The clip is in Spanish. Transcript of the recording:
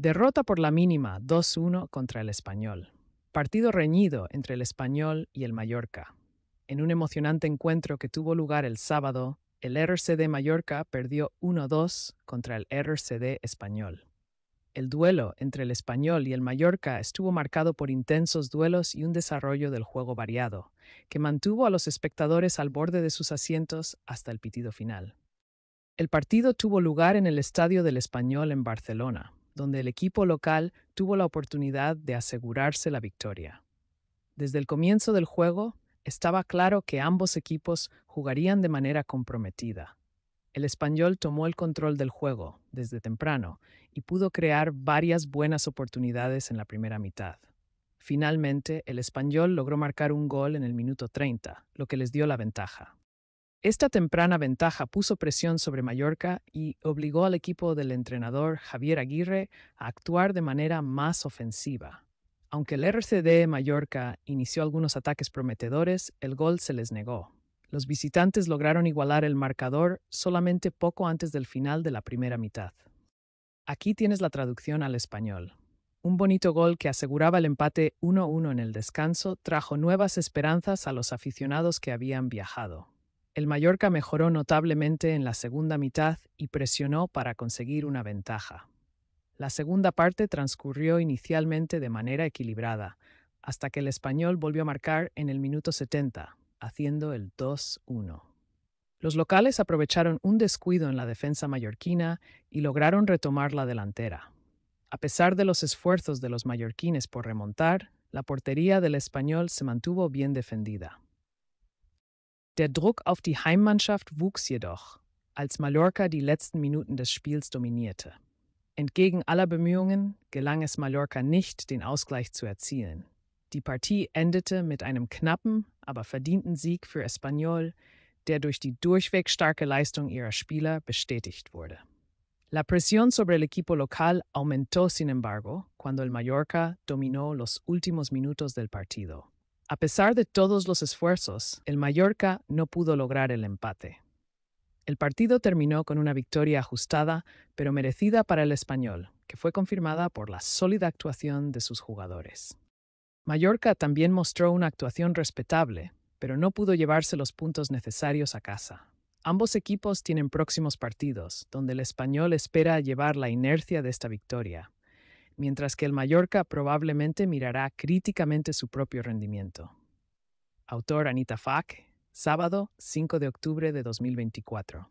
Derrota por la mínima 2-1 contra el español. Partido reñido entre el español y el Mallorca. En un emocionante encuentro que tuvo lugar el sábado, el RCD Mallorca perdió 1-2 contra el RCD español. El duelo entre el español y el Mallorca estuvo marcado por intensos duelos y un desarrollo del juego variado, que mantuvo a los espectadores al borde de sus asientos hasta el pitido final. El partido tuvo lugar en el Estadio del Español en Barcelona, donde el equipo local tuvo la oportunidad de asegurarse la victoria. Desde el comienzo del juego, estaba claro que ambos equipos jugarían de manera comprometida. El español tomó el control del juego desde temprano y pudo crear varias buenas oportunidades en la primera mitad. Finalmente, el español logró marcar un gol en el minuto 30, lo que les dio la ventaja. Esta temprana ventaja puso presión sobre Mallorca y obligó al equipo del entrenador Javier Aguirre a actuar de manera más ofensiva. Aunque el RCD Mallorca inició algunos ataques prometedores, el gol se les negó. Los visitantes lograron igualar el marcador solamente poco antes del final de la primera mitad. Aquí tienes la traducción al español. Un bonito gol que aseguraba el empate 1-1 en el descanso trajo nuevas esperanzas a los aficionados que habían viajado el Mallorca mejoró notablemente en la segunda mitad y presionó para conseguir una ventaja. La segunda parte transcurrió inicialmente de manera equilibrada, hasta que el español volvió a marcar en el minuto 70, haciendo el 2-1. Los locales aprovecharon un descuido en la defensa mallorquina y lograron retomar la delantera. A pesar de los esfuerzos de los mallorquines por remontar, la portería del español se mantuvo bien defendida. Der Druck auf die Heimmannschaft wuchs jedoch, als Mallorca die letzten Minuten des Spiels dominierte. Entgegen aller Bemühungen gelang es Mallorca nicht, den Ausgleich zu erzielen. Die Partie endete mit einem knappen, aber verdienten Sieg für Espanyol, der durch die durchweg starke Leistung ihrer Spieler bestätigt wurde. La presión sobre el equipo local aumentó, sin embargo, cuando el Mallorca dominó los últimos minutos del partido. A pesar de todos los esfuerzos, el Mallorca no pudo lograr el empate. El partido terminó con una victoria ajustada, pero merecida para el español, que fue confirmada por la sólida actuación de sus jugadores. Mallorca también mostró una actuación respetable, pero no pudo llevarse los puntos necesarios a casa. Ambos equipos tienen próximos partidos, donde el español espera llevar la inercia de esta victoria, mientras que el Mallorca probablemente mirará críticamente su propio rendimiento. Autor Anita Fak, sábado 5 de octubre de 2024.